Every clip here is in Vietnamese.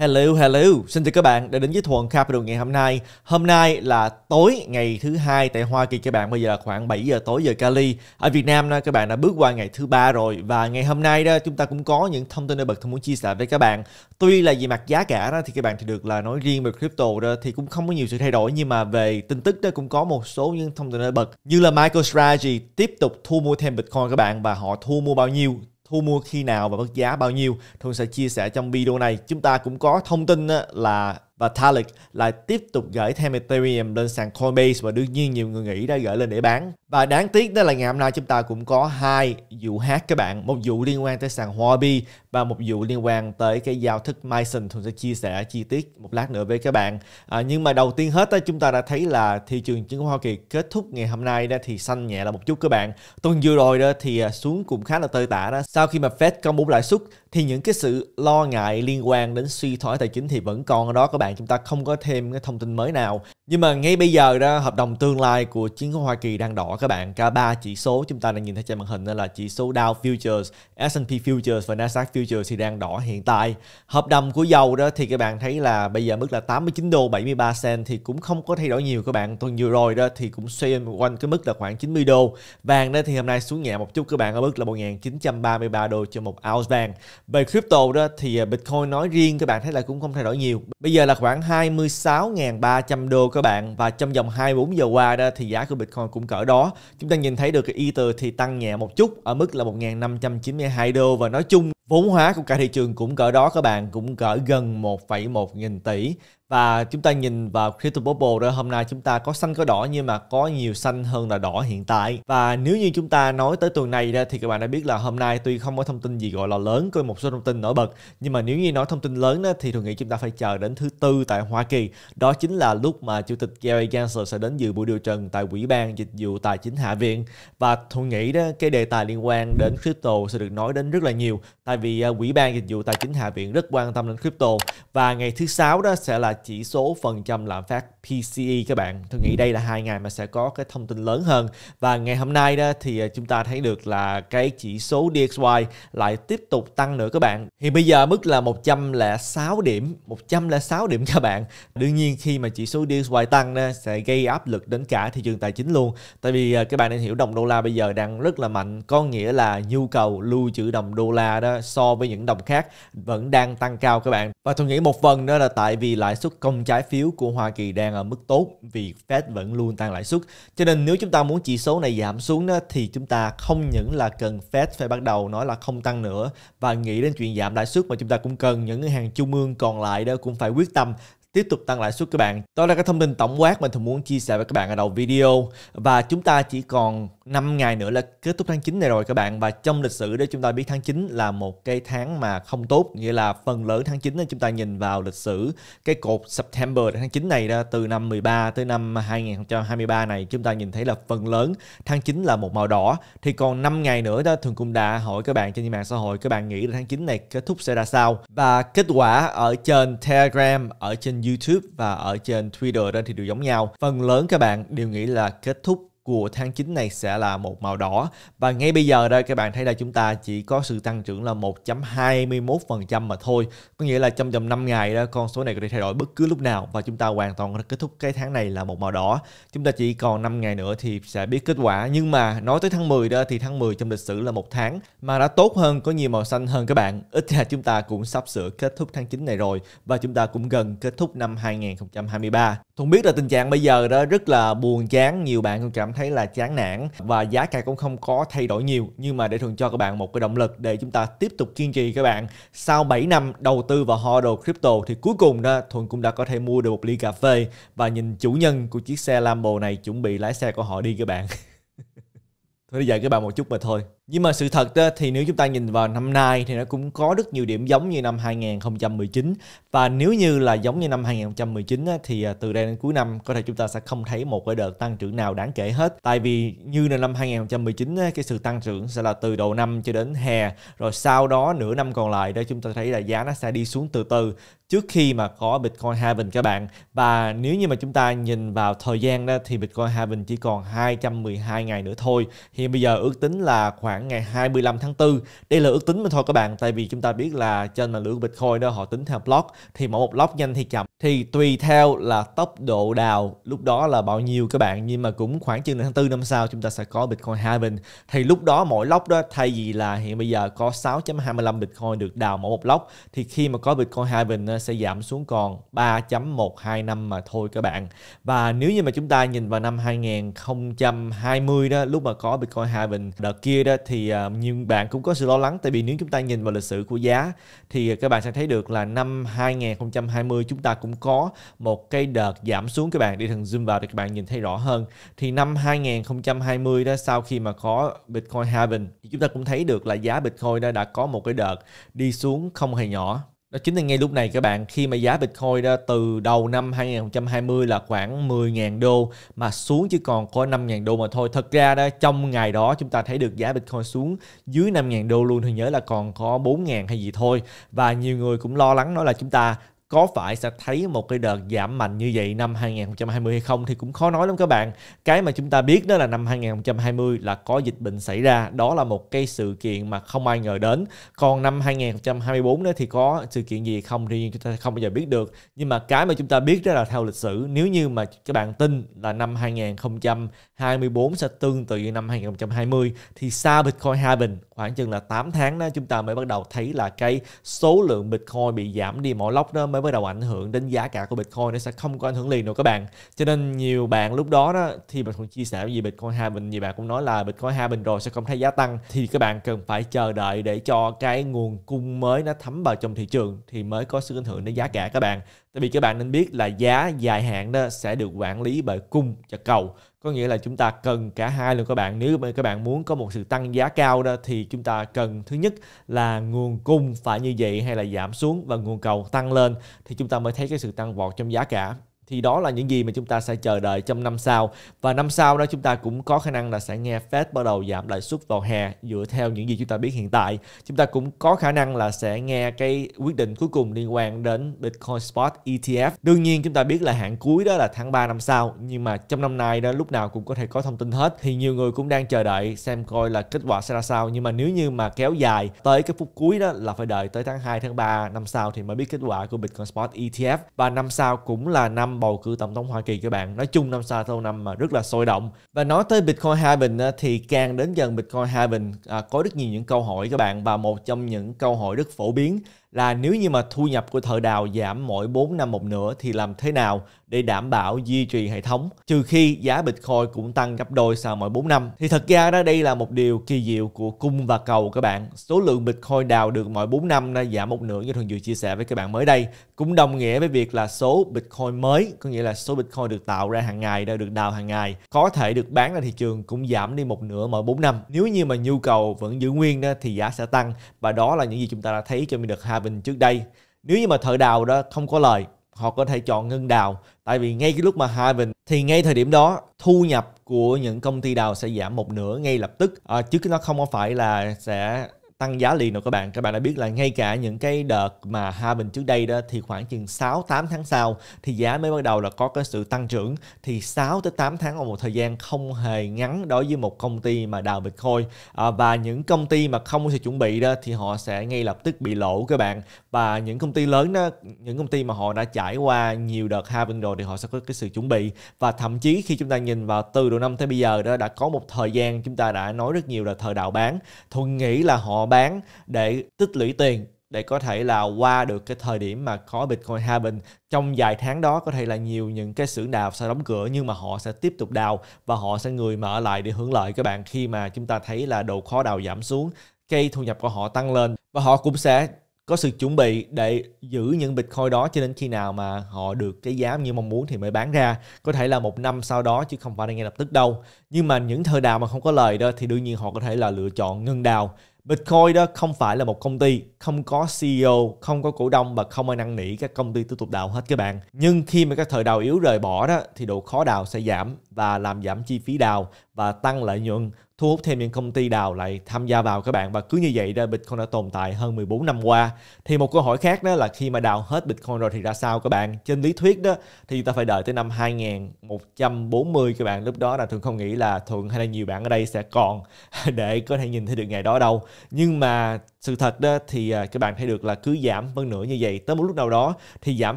Hello, hello. Xin chào các bạn đã đến với Thuận Capital ngày hôm nay. Hôm nay là tối ngày thứ hai tại Hoa Kỳ các bạn. Bây giờ khoảng 7 giờ tối giờ Cali. Ở Việt Nam đó, các bạn đã bước qua ngày thứ ba rồi. Và ngày hôm nay đó chúng ta cũng có những thông tin nổi bật tôi muốn chia sẻ với các bạn. Tuy là về mặt giá cả đó thì các bạn thì được là nói riêng về crypto đó thì cũng không có nhiều sự thay đổi. Nhưng mà về tin tức đó cũng có một số những thông tin nổi bật. Như là MicroStrategy tiếp tục thu mua thêm Bitcoin các bạn. Và họ thu mua bao nhiêu thu mua khi nào và mức giá bao nhiêu thường sẽ chia sẻ trong video này. Chúng ta cũng có thông tin là Vitalik lại tiếp tục gửi thêm Ethereum lên sàn Coinbase và đương nhiên nhiều người nghĩ đã gửi lên để bán. Và đáng tiếc đó là ngày hôm nay chúng ta cũng có hai vụ hack các bạn, một vụ liên quan tới sàn Huobi và một vụ liên quan tới cái giao thức Mason tôi sẽ chia sẻ chi tiết một lát nữa với các bạn à, nhưng mà đầu tiên hết đó, chúng ta đã thấy là thị trường chứng khoán Hoa Kỳ kết thúc ngày hôm nay đó thì xanh nhẹ là một chút các bạn tuần vừa rồi đó thì à, xuống cũng khá là tơi tả đó sau khi mà Fed công bố lãi suất thì những cái sự lo ngại liên quan đến suy thoái tài chính thì vẫn còn ở đó các bạn chúng ta không có thêm cái thông tin mới nào nhưng mà ngay bây giờ đó hợp đồng tương lai của chứng khoán Hoa Kỳ đang đỏ các bạn cả ba chỉ số chúng ta đang nhìn thấy trên màn hình đó là chỉ số Dow Futures, S&P Futures và Nasdaq Futures future thì đang đỏ hiện tại. Hợp đồng của dầu đó thì các bạn thấy là bây giờ mức là 89 đô 73 cent thì cũng không có thay đổi nhiều các bạn. Tuần vừa rồi đó thì cũng xoay quanh cái mức là khoảng 90 đô. Vàng đó thì hôm nay xuống nhẹ một chút các bạn ở mức là 1933 đô cho một ounce vàng. Về crypto đó thì à, Bitcoin nói riêng các bạn thấy là cũng không thay đổi nhiều. Bây giờ là khoảng 26.300 đô các bạn và trong vòng 24 giờ qua đó thì giá của Bitcoin cũng cỡ đó. Chúng ta nhìn thấy được cái Ether thì tăng nhẹ một chút ở mức là 1592 đô và nói chung Vốn hóa của cả thị trường cũng cỡ đó các bạn, cũng cỡ gần 1,1 nghìn tỷ và chúng ta nhìn vào crypto bubble đó hôm nay chúng ta có xanh có đỏ nhưng mà có nhiều xanh hơn là đỏ hiện tại và nếu như chúng ta nói tới tuần này thì các bạn đã biết là hôm nay tuy không có thông tin gì gọi là lớn có một số thông tin nổi bật nhưng mà nếu như nói thông tin lớn thì tôi nghĩ chúng ta phải chờ đến thứ tư tại Hoa Kỳ đó chính là lúc mà chủ tịch Gary Gensler sẽ đến dự buổi điều trần tại Quỹ ban dịch vụ tài chính Hạ viện và tôi nghĩ đó cái đề tài liên quan đến crypto sẽ được nói đến rất là nhiều tại vì à, Quỹ ban dịch vụ tài chính Hạ viện rất quan tâm đến crypto và ngày thứ sáu đó sẽ là chỉ số phần trăm lạm phát PCE các bạn. Tôi nghĩ đây là hai ngày mà sẽ có cái thông tin lớn hơn. Và ngày hôm nay đó thì à, chúng ta thấy được là cái chỉ số DXY lại tiếp tục tăng nữa các bạn. thì bây giờ mức là 106 điểm, 106 điểm các bạn. Đương nhiên khi mà chỉ số DXY tăng đó sẽ gây áp lực đến cả thị trường tài chính luôn. Tại vì à, các bạn nên hiểu đồng đô la bây giờ đang rất là mạnh, có nghĩa là nhu cầu lưu trữ đồng đô la đó so với những đồng khác vẫn đang tăng cao các bạn. Và tôi nghĩ một phần đó là tại vì lãi suất suất công trái phiếu của Hoa Kỳ đang ở mức tốt vì Fed vẫn luôn tăng lãi suất. Cho nên nếu chúng ta muốn chỉ số này giảm xuống đó, thì chúng ta không những là cần Fed phải bắt đầu nói là không tăng nữa và nghĩ đến chuyện giảm lãi suất mà chúng ta cũng cần những ngân hàng trung ương còn lại đó cũng phải quyết tâm tiếp tục tăng lãi suất các bạn. Đó là cái thông tin tổng quát mình thường muốn chia sẻ với các bạn ở đầu video và chúng ta chỉ còn 5 ngày nữa là kết thúc tháng 9 này rồi các bạn và trong lịch sử để chúng ta biết tháng 9 là một cái tháng mà không tốt nghĩa là phần lớn tháng 9 chúng ta nhìn vào lịch sử cái cột September tháng 9 này ra từ năm 13 tới năm 2023 này chúng ta nhìn thấy là phần lớn tháng 9 là một màu đỏ thì còn 5 ngày nữa đó thường cũng đã hỏi các bạn trên mạng xã hội các bạn nghĩ là tháng 9 này kết thúc sẽ ra sao và kết quả ở trên Telegram ở trên YouTube và ở trên Twitter đó thì đều giống nhau phần lớn các bạn đều nghĩ là kết thúc của tháng 9 này sẽ là một màu đỏ và ngay bây giờ đây các bạn thấy là chúng ta chỉ có sự tăng trưởng là 1.21% mà thôi có nghĩa là trong vòng 5 ngày đó con số này có thể thay đổi bất cứ lúc nào và chúng ta hoàn toàn kết thúc cái tháng này là một màu đỏ chúng ta chỉ còn 5 ngày nữa thì sẽ biết kết quả nhưng mà nói tới tháng 10 đó thì tháng 10 trong lịch sử là một tháng mà đã tốt hơn có nhiều màu xanh hơn các bạn ít ra chúng ta cũng sắp sửa kết thúc tháng 9 này rồi và chúng ta cũng gần kết thúc năm 2023 Thuận biết là tình trạng bây giờ đó rất là buồn chán nhiều bạn cũng cảm thấy thấy là chán nản và giá cả cũng không có thay đổi nhiều nhưng mà để thường cho các bạn một cái động lực để chúng ta tiếp tục kiên trì các bạn sau 7 năm đầu tư vào hodl crypto thì cuối cùng đó thuận cũng đã có thể mua được một ly cà phê và nhìn chủ nhân của chiếc xe lambo này chuẩn bị lái xe của họ đi các bạn thôi bây giờ các bạn một chút mà thôi nhưng mà sự thật đó, thì nếu chúng ta nhìn vào năm nay thì nó cũng có rất nhiều điểm giống như năm 2019 và nếu như là giống như năm 2019 á, thì à, từ đây đến cuối năm có thể chúng ta sẽ không thấy một cái đợt tăng trưởng nào đáng kể hết. Tại vì như là năm 2019 á, cái sự tăng trưởng sẽ là từ đầu năm cho đến hè rồi sau đó nửa năm còn lại đó chúng ta thấy là giá nó sẽ đi xuống từ từ trước khi mà có Bitcoin halving các bạn và nếu như mà chúng ta nhìn vào thời gian đó thì Bitcoin halving chỉ còn 212 ngày nữa thôi. Hiện bây giờ ước tính là khoảng khoảng ngày 25 tháng 4. Đây là ước tính mình thôi các bạn, tại vì chúng ta biết là trên mạng lưới Bitcoin đó họ tính theo block, thì mỗi một block nhanh thì chậm thì tùy theo là tốc độ đào lúc đó là bao nhiêu các bạn nhưng mà cũng khoảng chừng tháng 4 năm sau chúng ta sẽ có Bitcoin halving thì lúc đó mỗi lóc đó thay vì là hiện bây giờ có 6.25 Bitcoin được đào mỗi một lóc thì khi mà có Bitcoin halving sẽ giảm xuống còn 3.125 mà thôi các bạn và nếu như mà chúng ta nhìn vào năm 2020 đó lúc mà có Bitcoin halving đợt kia đó thì à, nhưng bạn cũng có sự lo lắng tại vì nếu chúng ta nhìn vào lịch sử của giá thì các bạn sẽ thấy được là năm 2020 chúng ta cũng có một cái đợt giảm xuống các bạn đi thằng zoom vào để các bạn nhìn thấy rõ hơn thì năm 2020 đó sau khi mà có Bitcoin halving thì chúng ta cũng thấy được là giá Bitcoin đó đã có một cái đợt đi xuống không hề nhỏ đó chính là ngay lúc này các bạn khi mà giá Bitcoin đó từ đầu năm 2020 là khoảng 10.000 đô mà xuống chỉ còn có 5.000 đô mà thôi. Thật ra đó trong ngày đó chúng ta thấy được giá Bitcoin xuống dưới 5.000 đô luôn thì nhớ là còn có 4.000 hay gì thôi. Và nhiều người cũng lo lắng nói là chúng ta có phải sẽ thấy một cái đợt giảm mạnh như vậy năm 2020 hay không thì cũng khó nói lắm các bạn. Cái mà chúng ta biết đó là năm 2020 là có dịch bệnh xảy ra, đó là một cái sự kiện mà không ai ngờ đến. Còn năm 2024 đó thì có sự kiện gì không thì chúng ta không bao giờ biết được. Nhưng mà cái mà chúng ta biết đó là theo lịch sử, nếu như mà các bạn tin là năm 2024 sẽ tương tự như năm 2020 thì sao Bitcoin happen khoảng chừng là 8 tháng đó chúng ta mới bắt đầu thấy là cái số lượng Bitcoin bị giảm đi mỏ lốc đó mới bắt đầu ảnh hưởng đến giá cả của Bitcoin nó sẽ không có ảnh hưởng liền đâu các bạn cho nên nhiều bạn lúc đó đó thì mình cũng chia sẻ về Bitcoin hai bình nhiều bạn cũng nói là Bitcoin hai bình rồi sẽ không thấy giá tăng thì các bạn cần phải chờ đợi để cho cái nguồn cung mới nó thấm vào trong thị trường thì mới có sự ảnh hưởng đến giá cả các bạn tại vì các bạn nên biết là giá dài hạn đó sẽ được quản lý bởi cung và cầu có nghĩa là chúng ta cần cả hai luôn các bạn nếu mà các bạn muốn có một sự tăng giá cao đó thì chúng ta cần thứ nhất là nguồn cung phải như vậy hay là giảm xuống và nguồn cầu tăng lên thì chúng ta mới thấy cái sự tăng vọt trong giá cả thì đó là những gì mà chúng ta sẽ chờ đợi trong năm sau và năm sau đó chúng ta cũng có khả năng là sẽ nghe Fed bắt đầu giảm lãi suất vào hè dựa theo những gì chúng ta biết hiện tại chúng ta cũng có khả năng là sẽ nghe cái quyết định cuối cùng liên quan đến Bitcoin Spot ETF đương nhiên chúng ta biết là hạn cuối đó là tháng 3 năm sau nhưng mà trong năm nay đó lúc nào cũng có thể có thông tin hết thì nhiều người cũng đang chờ đợi xem coi là kết quả sẽ ra sao nhưng mà nếu như mà kéo dài tới cái phút cuối đó là phải đợi tới tháng 2 tháng 3 năm sau thì mới biết kết quả của Bitcoin Spot ETF và năm sau cũng là năm bầu cử tổng thống Hoa Kỳ các bạn. Nói chung năm sau sau năm mà rất là sôi động. Và nói tới Bitcoin Haven thì càng đến gần Bitcoin Haven à, có rất nhiều những câu hỏi các bạn và một trong những câu hỏi rất phổ biến là nếu như mà thu nhập của thợ đào giảm mỗi 4 năm một nửa thì làm thế nào để đảm bảo duy trì hệ thống trừ khi giá Bitcoin cũng tăng gấp đôi sau mỗi 4 năm. Thì thật ra đó đây là một điều kỳ diệu của cung và cầu các bạn. Số lượng Bitcoin đào được mỗi 4 năm đã giảm một nửa như thường vừa chia sẻ với các bạn mới đây. Cũng đồng nghĩa với việc là số Bitcoin mới, có nghĩa là số Bitcoin được tạo ra hàng ngày, đã được đào hàng ngày, có thể được bán ra thị trường cũng giảm đi một nửa mỗi 4 năm. Nếu như mà nhu cầu vẫn giữ nguyên đó, thì giá sẽ tăng và đó là những gì chúng ta đã thấy trong đợt hai Bình trước đây nếu như mà thợ đào đó không có lời họ có thể chọn ngưng đào tại vì ngay cái lúc mà hai Bình thì ngay thời điểm đó thu nhập của những công ty đào sẽ giảm một nửa ngay lập tức à, chứ nó không có phải là sẽ tăng giá liền rồi các bạn các bạn đã biết là ngay cả những cái đợt mà hai bình trước đây đó thì khoảng chừng 6 8 tháng sau thì giá mới bắt đầu là có cái sự tăng trưởng thì 6 tới 8 tháng là một thời gian không hề ngắn đối với một công ty mà đào Bitcoin à, và những công ty mà không có sự chuẩn bị đó thì họ sẽ ngay lập tức bị lỗ các bạn và những công ty lớn đó những công ty mà họ đã trải qua nhiều đợt hai bình rồi thì họ sẽ có cái sự chuẩn bị và thậm chí khi chúng ta nhìn vào từ đầu năm tới bây giờ đó đã có một thời gian chúng ta đã nói rất nhiều là thời đào bán thuận nghĩ là họ bán để tích lũy tiền để có thể là qua được cái thời điểm mà có Bitcoin hai bình trong vài tháng đó có thể là nhiều những cái xưởng đào sẽ đóng cửa nhưng mà họ sẽ tiếp tục đào và họ sẽ người mở lại để hưởng lợi các bạn khi mà chúng ta thấy là độ khó đào giảm xuống cây thu nhập của họ tăng lên và họ cũng sẽ có sự chuẩn bị để giữ những bitcoin đó cho đến khi nào mà họ được cái giá như mong muốn thì mới bán ra có thể là một năm sau đó chứ không phải là ngay lập tức đâu nhưng mà những thời đào mà không có lời đó thì đương nhiên họ có thể là lựa chọn ngưng đào Bitcoin đó không phải là một công ty, không có CEO, không có cổ đông và không ai năn nỉ các công ty tư tục đào hết các bạn. Nhưng khi mà các thời đào yếu rời bỏ đó thì độ khó đào sẽ giảm và làm giảm chi phí đào và tăng lợi nhuận, thu hút thêm những công ty đào lại tham gia vào các bạn và cứ như vậy đó Bitcoin đã tồn tại hơn 14 năm qua. Thì một câu hỏi khác đó là khi mà đào hết Bitcoin rồi thì ra sao các bạn? Trên lý thuyết đó thì ta phải đợi tới năm 2140 các bạn. Lúc đó là thường không nghĩ là Thuận hay là nhiều bạn ở đây sẽ còn để có thể nhìn thấy được ngày đó đâu nhưng mà sự thật đó thì à, các bạn thấy được là cứ giảm phân nửa như vậy tới một lúc nào đó thì giảm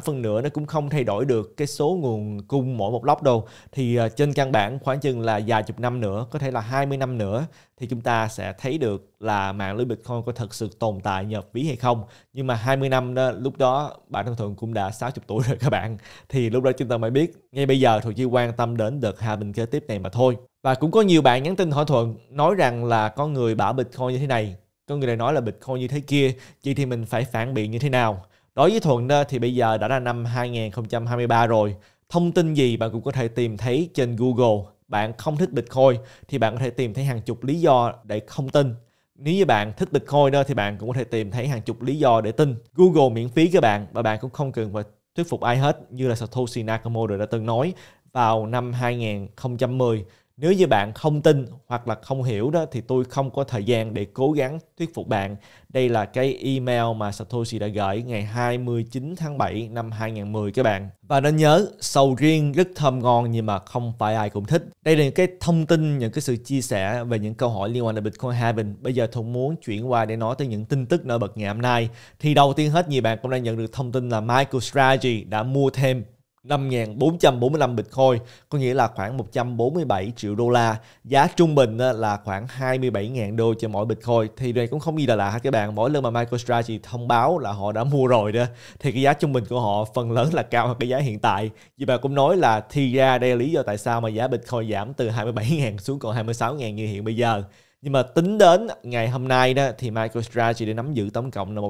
phân nửa nó cũng không thay đổi được cái số nguồn cung mỗi một lốc đâu thì à, trên căn bản khoảng chừng là vài chục năm nữa có thể là 20 năm nữa thì chúng ta sẽ thấy được là mạng lưới Bitcoin có thật sự tồn tại nhập ví hay không nhưng mà 20 năm đó, lúc đó bạn thông thường cũng đã 60 tuổi rồi các bạn thì lúc đó chúng ta mới biết ngay bây giờ thôi chỉ quan tâm đến đợt hạ bình kế tiếp này mà thôi và cũng có nhiều bạn nhắn tin hỏi thuận nói rằng là có người bảo Bitcoin như thế này có người lại nói là Bitcoin như thế kia vậy thì mình phải phản biện như thế nào đối với Thuận đó, thì bây giờ đã là năm 2023 rồi thông tin gì bạn cũng có thể tìm thấy trên Google bạn không thích Bitcoin thì bạn có thể tìm thấy hàng chục lý do để không tin nếu như bạn thích Bitcoin đó thì bạn cũng có thể tìm thấy hàng chục lý do để tin Google miễn phí các bạn và bạn cũng không cần phải thuyết phục ai hết như là Satoshi Nakamoto đã từng nói vào năm 2010 nếu như bạn không tin hoặc là không hiểu đó thì tôi không có thời gian để cố gắng thuyết phục bạn. Đây là cái email mà Satoshi đã gửi ngày 29 tháng 7 năm 2010 các bạn. Và nên nhớ sầu riêng rất thơm ngon nhưng mà không phải ai cũng thích. Đây là những cái thông tin, những cái sự chia sẻ về những câu hỏi liên quan đến Bitcoin Heaven. Bây giờ tôi muốn chuyển qua để nói tới những tin tức nổi bật ngày hôm nay. Thì đầu tiên hết nhiều bạn cũng đã nhận được thông tin là MicroStrategy đã mua thêm 5.445 Bitcoin, có nghĩa là khoảng 147 triệu đô la. Giá trung bình là khoảng 27.000 đô cho mỗi Bitcoin. Thì đây cũng không gì là lạ các bạn. Mỗi lần mà MicroStrategy thông báo là họ đã mua rồi đó, thì cái giá trung bình của họ phần lớn là cao hơn cái giá hiện tại. Vì bà cũng nói là thì ra đây là lý do tại sao mà giá Bitcoin giảm từ 27.000 xuống còn 26.000 như hiện bây giờ. Nhưng mà tính đến ngày hôm nay đó thì MicroStrategy đã nắm giữ tổng cộng là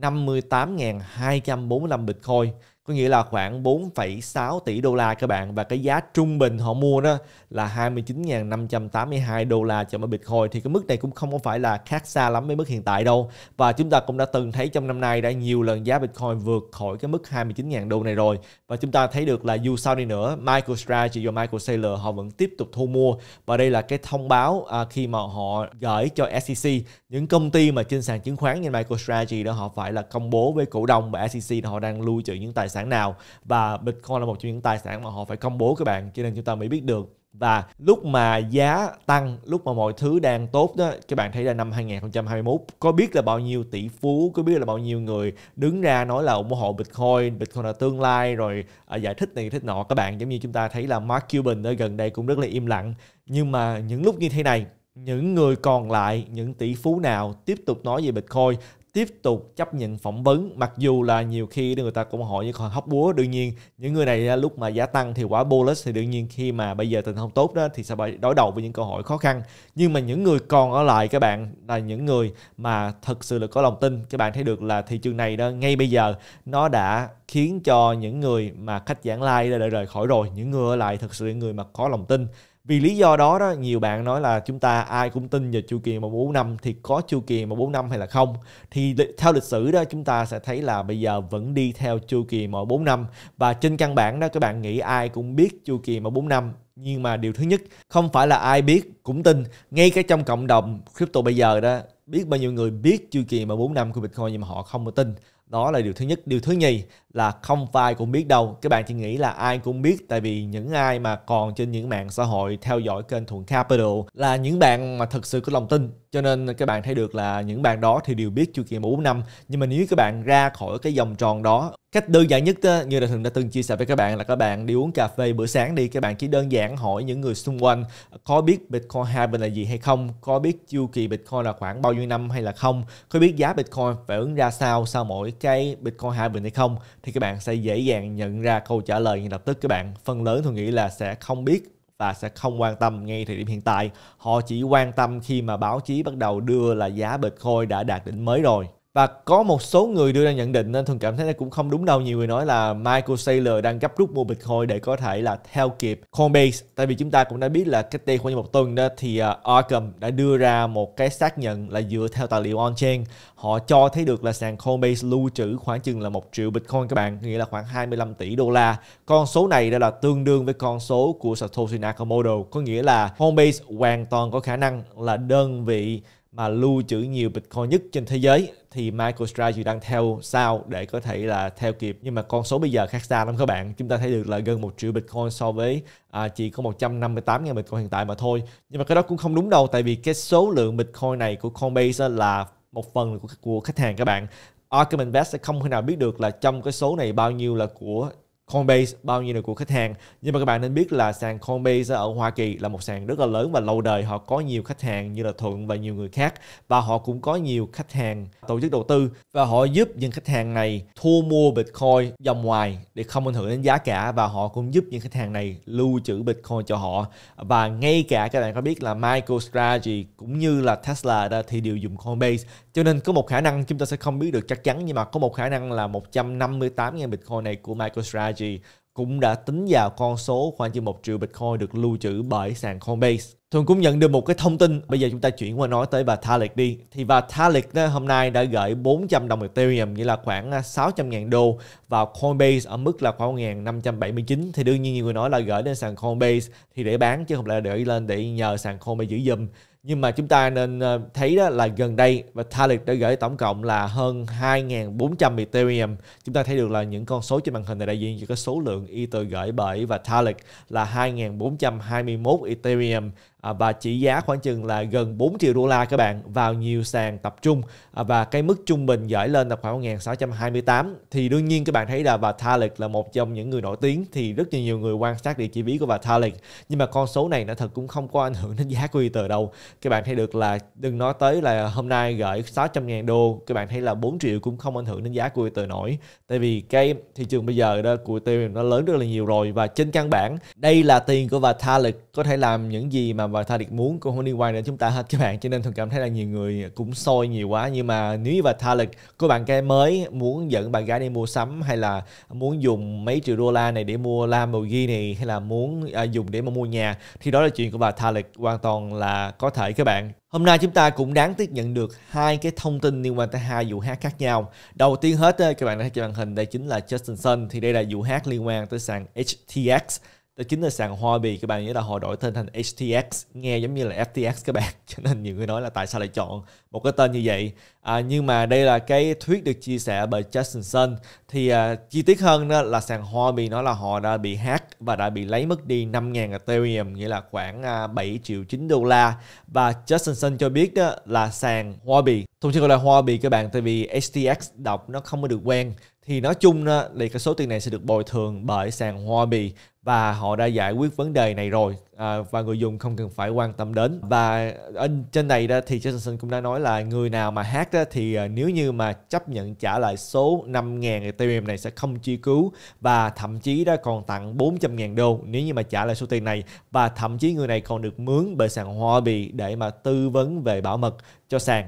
158.245 Bitcoin có nghĩa là khoảng 4,6 tỷ đô la các bạn và cái giá trung bình họ mua đó là 29.582 đô la cho một Bitcoin thì cái mức này cũng không phải là khác xa lắm với mức hiện tại đâu và chúng ta cũng đã từng thấy trong năm nay đã nhiều lần giá Bitcoin vượt khỏi cái mức 29.000 đô này rồi và chúng ta thấy được là dù sao đi nữa MicroStrategy và Michael Saylor họ vẫn tiếp tục thu mua và đây là cái thông báo à, khi mà họ gửi cho SEC những công ty mà trên sàn chứng khoán như MicroStrategy đó họ phải là công bố với cổ đông và SEC họ đang lưu trữ những tài sản nào và Bitcoin là một trong những tài sản mà họ phải công bố các bạn cho nên chúng ta mới biết được và lúc mà giá tăng, lúc mà mọi thứ đang tốt đó, các bạn thấy là năm 2021 có biết là bao nhiêu tỷ phú, có biết là bao nhiêu người đứng ra nói là ủng hộ Bitcoin, Bitcoin là tương lai rồi à, giải thích này thích nọ các bạn giống như chúng ta thấy là Mark Cuban ở gần đây cũng rất là im lặng. Nhưng mà những lúc như thế này những người còn lại, những tỷ phú nào tiếp tục nói về Bitcoin tiếp tục chấp nhận phỏng vấn mặc dù là nhiều khi người ta cũng hỏi như còn hóc búa đương nhiên những người này à, lúc mà giá tăng thì quả bullish thì đương nhiên khi mà bây giờ tình không tốt đó thì sẽ phải đối đầu với những câu hỏi khó khăn nhưng mà những người còn ở lại các bạn là những người mà thật sự là có lòng tin các bạn thấy được là thị trường này đó ngay bây giờ nó đã khiến cho những người mà khách giảng lai like đã rời khỏi rồi những người ở lại thực sự là người mà có lòng tin vì lý do đó đó nhiều bạn nói là chúng ta ai cũng tin về chu kỳ một bốn năm thì có chu kỳ một bốn năm hay là không thì theo lịch sử đó chúng ta sẽ thấy là bây giờ vẫn đi theo chu kỳ mỗi 4 năm và trên căn bản đó các bạn nghĩ ai cũng biết chu kỳ mỗi 4 năm nhưng mà điều thứ nhất không phải là ai biết cũng tin ngay cả trong cộng đồng crypto bây giờ đó biết bao nhiêu người biết chu kỳ mà 4 năm của Bitcoin nhưng mà họ không có tin đó là điều thứ nhất điều thứ nhì là không phải cũng biết đâu các bạn chỉ nghĩ là ai cũng biết tại vì những ai mà còn trên những mạng xã hội theo dõi kênh thuận capital là những bạn mà thật sự có lòng tin cho nên các bạn thấy được là những bạn đó thì đều biết chu kỳ mỗi 4 năm nhưng mà nếu các bạn ra khỏi cái vòng tròn đó cách đơn giản nhất đó, như là thường đã từng chia sẻ với các bạn là các bạn đi uống cà phê bữa sáng đi các bạn chỉ đơn giản hỏi những người xung quanh có biết bitcoin hai bên là gì hay không có biết chu kỳ bitcoin là khoảng bao nhiêu năm hay là không có biết giá bitcoin phản ứng ra sao sau mỗi cái bitcoin hai bên hay không thì các bạn sẽ dễ dàng nhận ra câu trả lời ngay lập tức các bạn phần lớn tôi nghĩ là sẽ không biết và sẽ không quan tâm ngay thời điểm hiện tại họ chỉ quan tâm khi mà báo chí bắt đầu đưa là giá bitcoin đã đạt đỉnh mới rồi và có một số người đưa ra nhận định nên thường cảm thấy nó cũng không đúng đâu nhiều người nói là Michael Saylor đang gấp rút mua Bitcoin để có thể là theo kịp Coinbase tại vì chúng ta cũng đã biết là cách đây khoảng một tuần đó thì uh, Arkham đã đưa ra một cái xác nhận là dựa theo tài liệu on-chain họ cho thấy được là sàn Coinbase lưu trữ khoảng chừng là một triệu Bitcoin các bạn nghĩa là khoảng 25 tỷ đô la con số này đã là tương đương với con số của Satoshi Nakamoto có nghĩa là Coinbase hoàn toàn có khả năng là đơn vị mà lưu trữ nhiều Bitcoin nhất trên thế giới thì MicroStrategy đang theo sau để có thể là theo kịp nhưng mà con số bây giờ khác xa lắm các bạn chúng ta thấy được là gần một triệu Bitcoin so với à, chỉ có 158.000 Bitcoin hiện tại mà thôi nhưng mà cái đó cũng không đúng đâu tại vì cái số lượng Bitcoin này của Coinbase là một phần của, của khách hàng các bạn Arkham Invest sẽ không thể nào biết được là trong cái số này bao nhiêu là của Coinbase bao nhiêu là của khách hàng nhưng mà các bạn nên biết là sàn Coinbase ở Hoa Kỳ là một sàn rất là lớn và lâu đời họ có nhiều khách hàng như là Thuận và nhiều người khác và họ cũng có nhiều khách hàng tổ chức đầu tư và họ giúp những khách hàng này thu mua Bitcoin dòng ngoài để không ảnh hưởng đến giá cả và họ cũng giúp những khách hàng này lưu trữ Bitcoin cho họ và ngay cả các bạn có biết là MicroStrategy cũng như là Tesla đó thì đều dùng Coinbase cho nên có một khả năng chúng ta sẽ không biết được chắc chắn nhưng mà có một khả năng là 158.000 Bitcoin này của MicroStrategy Strategy cũng đã tính vào con số khoảng chừng 1 triệu Bitcoin được lưu trữ bởi sàn Coinbase. Thường cũng nhận được một cái thông tin, bây giờ chúng ta chuyển qua nói tới Vitalik đi. Thì Vitalik đó, hôm nay đã gửi 400 đồng Ethereum, nghĩa là khoảng 600.000 à, đô vào Coinbase ở mức là khoảng 1.579. Thì đương nhiên nhiều người nói là gửi lên sàn Coinbase thì để bán chứ không lại để lên để nhờ sàn Coinbase giữ giùm nhưng mà chúng ta nên ờ, thấy đó là gần đây và Vitalik đã gửi tổng cộng là hơn 2.400 Ethereum. Chúng ta thấy được là những con số trên màn hình này đại diện cho cái số lượng Ether gửi bởi và Vitalik là 2.421 Ethereum À, và trị giá khoảng chừng là gần 4 triệu đô la các bạn vào nhiều sàn tập trung à, và cái mức trung bình dởi lên là khoảng 1628 thì đương nhiên các bạn thấy là bà Vitalik là một trong những người nổi tiếng thì rất nhiều người quan sát địa chỉ ví của bà Vitalik nhưng mà con số này nó thật cũng không có ảnh hưởng đến giá của Ether đâu các bạn thấy được là đừng nói tới là hôm nay gửi 600 ngàn đô các bạn thấy là 4 triệu cũng không ảnh hưởng đến giá của Ether nổi tại vì cái thị trường bây giờ đó của Ethereum nó lớn rất là nhiều rồi và trên căn bản đây là tiền của bà Vitalik có thể làm những gì mà và tha liệt muốn cũng không liên quan đến chúng ta hết các bạn cho nên thường cảm thấy là nhiều người cũng soi nhiều quá nhưng mà nếu như mà tha lực của bạn gái mới muốn dẫn bạn gái đi mua sắm hay là muốn dùng mấy triệu đô la này để mua Lamborghini hay là muốn à, dùng để mà mua nhà thì đó là chuyện của bà tha lực hoàn toàn là có thể các bạn Hôm nay chúng ta cũng đáng tiếp nhận được hai cái thông tin liên quan tới hai vụ hát khác nhau. Đầu tiên hết các bạn đã thấy trên màn hình đây chính là Justin Sun thì đây là vụ hát liên quan tới sàn HTX đó chính là sàn Hoa Bì các bạn nghĩa là họ đổi tên thành HTX nghe giống như là FTX các bạn cho nên nhiều người nói là tại sao lại chọn một cái tên như vậy à, nhưng mà đây là cái thuyết được chia sẻ bởi Justin Sun thì à, chi tiết hơn đó là sàn Hoa Bì nó là họ đã bị hack và đã bị lấy mất đi 5.000 Ethereum nghĩa là khoảng 7 à, triệu 9 đô la và Justin Sun cho biết đó là sàn Hoa Bì thông thường gọi là Hoa Bì các bạn tại vì HTX đọc nó không có được quen thì nói chung đó, thì cái số tiền này sẽ được bồi thường bởi sàn Huobi và họ đã giải quyết vấn đề này rồi à, và người dùng không cần phải quan tâm đến và ở trên này đó thì Johnson cũng đã nói là người nào mà hack đó thì à, nếu như mà chấp nhận trả lại số 5.000 Ethereum này sẽ không chi cứu và thậm chí đó còn tặng 400.000 đô nếu như mà trả lại số tiền này và thậm chí người này còn được mướn bởi sàn Hoa Bì để mà tư vấn về bảo mật cho sàn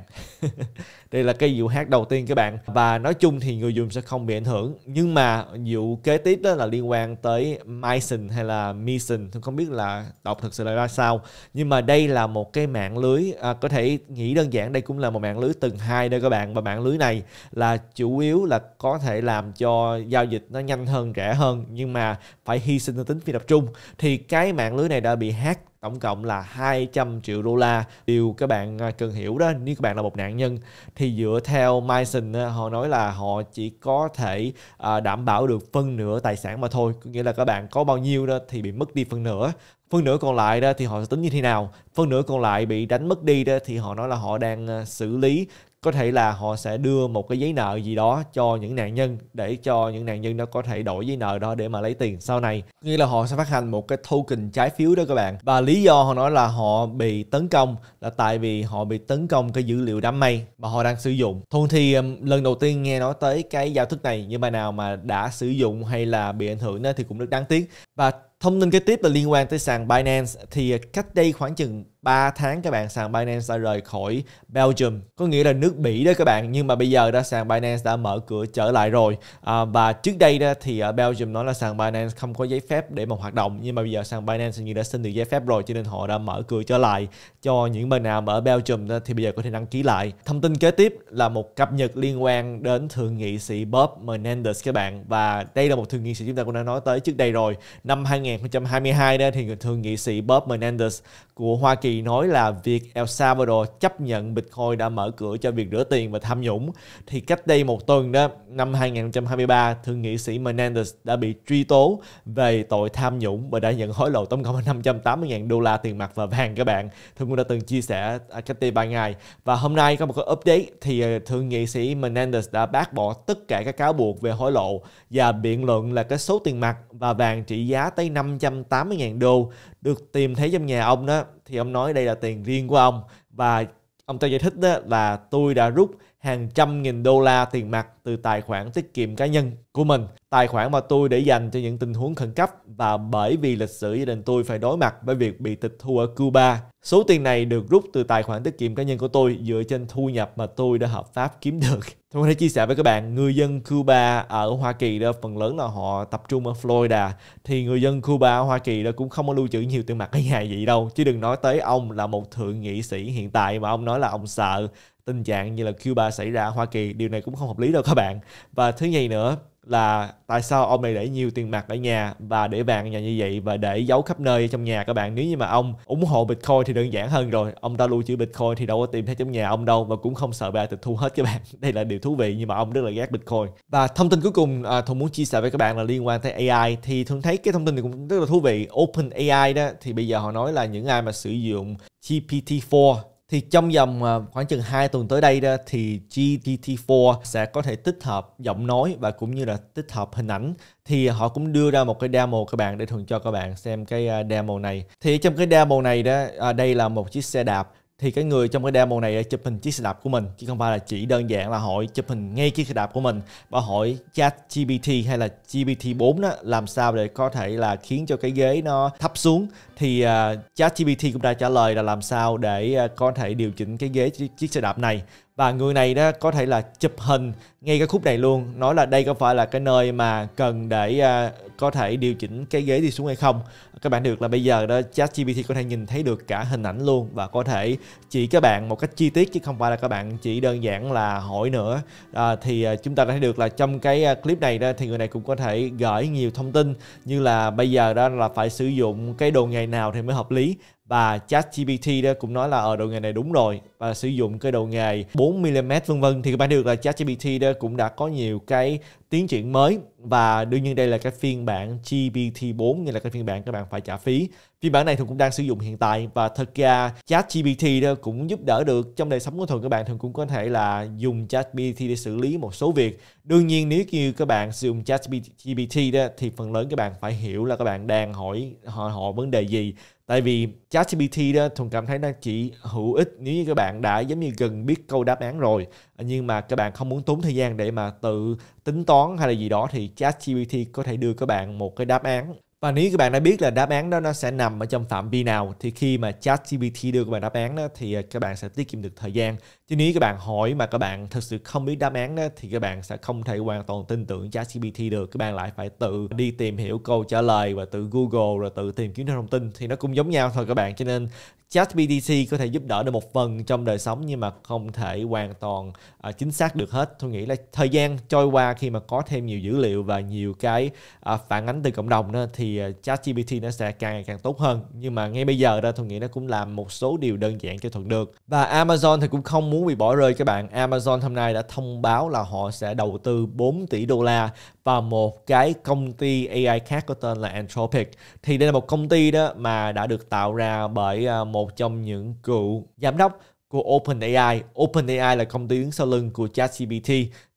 đây là cái vụ hack đầu tiên các bạn và nói chung thì người dùng sẽ không bị ảnh hưởng nhưng mà vụ kế tiếp đó là liên quan tới MySafe Mason hay là mission, tôi không biết là đọc thực sự là ra sao nhưng mà đây là một cái mạng lưới à, có thể nghĩ đơn giản đây cũng là một mạng lưới tầng hai đây các bạn và mạng lưới này là chủ yếu là có thể làm cho giao dịch nó nhanh hơn rẻ hơn nhưng mà phải hy sinh tính phi tập trung thì cái mạng lưới này đã bị hack tổng cộng là 200 triệu đô la điều các bạn à, cần hiểu đó nếu các bạn là một nạn nhân thì dựa theo Myson họ nói là họ chỉ có thể à, đảm bảo được phân nửa tài sản mà thôi có nghĩa là các bạn có bao nhiêu đó thì bị mất đi phân nửa phân nửa còn lại đó thì họ tính như thế nào phân nửa còn lại bị đánh mất đi đó thì họ nói là họ đang à, xử lý có thể là họ sẽ đưa một cái giấy nợ gì đó cho những nạn nhân để cho những nạn nhân đó có thể đổi giấy nợ đó để mà lấy tiền sau này nghĩa là họ sẽ phát hành một cái token trái phiếu đó các bạn và lý do họ nói là họ bị tấn công là tại vì họ bị tấn công cái dữ liệu đám mây mà họ đang sử dụng thường thì lần đầu tiên nghe nói tới cái giao thức này nhưng mà nào mà đã sử dụng hay là bị ảnh hưởng thì cũng rất đáng tiếc và Thông tin kế tiếp là liên quan tới sàn Binance thì cách đây khoảng chừng 3 tháng các bạn sàn Binance đã rời khỏi Belgium có nghĩa là nước Bỉ đó các bạn nhưng mà bây giờ đã sàn Binance đã mở cửa trở lại rồi à, và trước đây đó thì ở à, Belgium nói là sàn Binance không có giấy phép để mà hoạt động nhưng mà bây giờ sàn Binance như đã xin được giấy phép rồi cho nên họ đã mở cửa trở lại cho những bên nào mà ở Belgium đó, thì bây giờ có thể đăng ký lại thông tin kế tiếp là một cập nhật liên quan đến thượng nghị sĩ Bob Menendez các bạn và đây là một thượng nghị sĩ chúng ta cũng đã nói tới trước đây rồi năm 2022 đó thì thượng nghị sĩ Bob Menendez của Hoa Kỳ nói là việc El Salvador chấp nhận Bitcoin đã mở cửa cho việc rửa tiền và tham nhũng thì cách đây một tuần đó năm 2023 thượng nghị sĩ Menendez đã bị truy tố về tội tham nhũng và đã nhận hối lộ tổng cộng 580.000 đô la tiền mặt và vàng các bạn thượng cũng đã từng chia sẻ à, cách đây 3 ngày và hôm nay có một cái update thì à, thượng nghị sĩ Menendez đã bác bỏ tất cả các cáo buộc về hối lộ và biện luận là cái số tiền mặt và vàng trị giá tới 580.000 đô được tìm thấy trong nhà ông đó thì ông nói đây là tiền riêng của ông và ông ta giải thích đó là tôi đã rút hàng trăm nghìn đô la tiền mặt từ tài khoản tiết kiệm cá nhân của mình tài khoản mà tôi để dành cho những tình huống khẩn cấp và bởi vì lịch sử gia đình tôi phải đối mặt với việc bị tịch thu ở Cuba số tiền này được rút từ tài khoản tiết kiệm cá nhân của tôi dựa trên thu nhập mà tôi đã hợp pháp kiếm được Thông Quang chia sẻ với các bạn, người dân Cuba ở Hoa Kỳ đó phần lớn là họ tập trung ở Florida thì người dân Cuba ở Hoa Kỳ đó cũng không có lưu trữ nhiều tiền mặt ở nhà vậy đâu chứ đừng nói tới ông là một thượng nghị sĩ hiện tại mà ông nói là ông sợ tình trạng như là Cuba xảy ra ở Hoa Kỳ điều này cũng không hợp lý đâu các bạn và thứ nhì nữa là tại sao ông này để nhiều tiền mặt ở nhà và để vàng ở nhà như vậy và để giấu khắp nơi trong nhà các bạn nếu như mà ông ủng hộ bitcoin thì đơn giản hơn rồi ông ta lưu trữ bitcoin thì đâu có tìm thấy trong nhà ông đâu và cũng không sợ bà tịch thu hết các bạn đây là điều thú vị nhưng mà ông rất là ghét bitcoin và thông tin cuối cùng à, thùng muốn chia sẻ với các bạn là liên quan tới ai thì thường thấy cái thông tin này cũng rất là thú vị open ai đó thì bây giờ họ nói là những ai mà sử dụng gpt 4 thì trong vòng à, khoảng chừng 2 tuần tới đây đó thì GPT-4 sẽ có thể tích hợp giọng nói và cũng như là tích hợp hình ảnh thì họ cũng đưa ra một cái demo các bạn để thường cho các bạn xem cái à, demo này thì trong cái demo này đó à, đây là một chiếc xe đạp thì cái người trong cái demo này chụp hình chiếc xe đạp của mình chứ không phải là chỉ đơn giản là hỏi chụp hình ngay chiếc xe đạp của mình và hỏi chat GPT hay là GPT 4 đó làm sao để có thể là khiến cho cái ghế nó thấp xuống thì uh, chat GPT cũng đã trả lời là làm sao để uh, có thể điều chỉnh cái ghế chiếc xe đạp này và người này đó có thể là chụp hình ngay cái khúc này luôn nói là đây có phải là cái nơi mà cần để à, có thể điều chỉnh cái ghế đi xuống hay không các bạn được là bây giờ đó chat GPT có thể nhìn thấy được cả hình ảnh luôn và có thể chỉ các bạn một cách chi tiết chứ không phải là các bạn chỉ đơn giản là hỏi nữa à, thì à, chúng ta đã thấy được là trong cái à, clip này đó thì người này cũng có thể gửi nhiều thông tin như là bây giờ đó là phải sử dụng cái đồ nghề nào thì mới hợp lý và ChatGPT đó cũng nói là ở ờ, đồ nghề này đúng rồi và sử dụng cái đồ nghề 4 mm vân vân thì các bạn được là ChatGPT đó cũng đã có nhiều cái tiến triển mới và đương nhiên đây là cái phiên bản GPT 4 như là cái phiên bản các bạn phải trả phí Phiên bản này thường cũng đang sử dụng hiện tại và thật ra chat GPT cũng giúp đỡ được trong đời sống của thường các bạn thường cũng có thể là dùng chat GPT để xử lý một số việc. Đương nhiên nếu như các bạn sử dụng chat GPT thì phần lớn các bạn phải hiểu là các bạn đang hỏi họ họ vấn đề gì. Tại vì ChatGPT đó thường cảm thấy nó chỉ hữu ích nếu như các bạn đã giống như gần biết câu đáp án rồi nhưng mà các bạn không muốn tốn thời gian để mà tự tính toán hay là gì đó thì chat GPT có thể đưa các bạn một cái đáp án và nếu các bạn đã biết là đáp án đó nó sẽ nằm ở trong phạm vi nào thì khi mà chat GPT đưa các bạn đáp án đó thì ờ, các bạn sẽ tiết kiệm được thời gian. Chứ nếu các bạn hỏi mà các bạn thực sự không biết đáp án đó thì các bạn sẽ không thể hoàn toàn tin tưởng chat GPT được. Các bạn lại phải tự đi tìm hiểu câu trả lời và tự Google rồi tự tìm kiếm thông tin thì nó cũng giống nhau thôi các bạn. Cho nên ChatGPT có thể giúp đỡ được một phần trong đời sống nhưng mà không thể hoàn toàn uh, chính xác được hết. Tôi nghĩ là thời gian trôi qua khi mà có thêm nhiều dữ liệu và nhiều cái uh, phản ánh từ cộng đồng đó, thì uh, ChatGPT nó sẽ càng ngày càng tốt hơn. Nhưng mà ngay bây giờ đó tôi nghĩ nó cũng làm một số điều đơn giản cho thuận được. Và Amazon thì cũng không muốn bị bỏ rơi các bạn. Amazon hôm nay đã thông báo là họ sẽ đầu tư 4 tỷ đô la và một cái công ty AI khác có tên là Anthropic. Thì đây là một công ty đó mà đã được tạo ra bởi à, một trong những cựu giám đốc của OpenAI. OpenAI là công ty đứng sau lưng của ChatGPT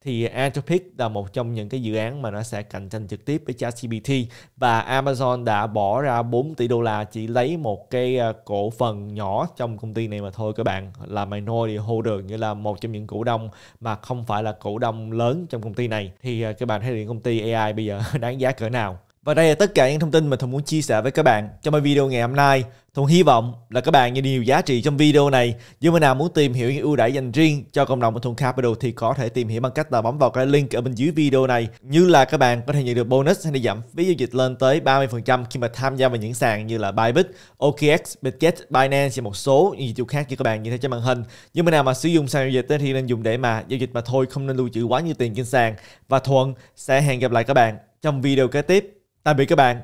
thì Anthropic là một trong những cái dự án mà nó sẽ cạnh tranh trực tiếp với ChatGPT và Amazon đã bỏ ra 4 tỷ đô la chỉ lấy một cái ờ, cổ phần nhỏ trong công ty này mà thôi các bạn là minority holder nghĩa là một trong những cổ đông mà không phải là cổ đông lớn trong công ty này thì ờ, các bạn thấy được công ty AI bây giờ đáng giá cỡ nào và đây là tất cả những thông tin mà Thùng muốn chia sẻ với các bạn trong bài video ngày hôm nay. Thùng hy vọng là các bạn nhận nhiều giá trị trong video này. Nếu mà nào muốn tìm hiểu những ưu đãi dành riêng cho cộng đồng của Thùng Capital thì có thể tìm hiểu bằng cách là bấm vào cái link ở bên dưới video này. Như là các bạn có thể nhận được bonus hay là giảm phí giao dịch lên tới 30% khi mà tham gia vào những sàn như là Bybit, OKX, Bitget, Binance và một số những dịch khác như các bạn nhìn thấy trên màn hình. Nhưng mà nào mà sử dụng sàn giao dịch thì nên dùng để mà giao dịch mà thôi không nên lưu trữ quá nhiều tiền trên sàn. Và Thuận sẽ hẹn gặp lại các bạn trong video kế tiếp. Tạm biệt các bạn.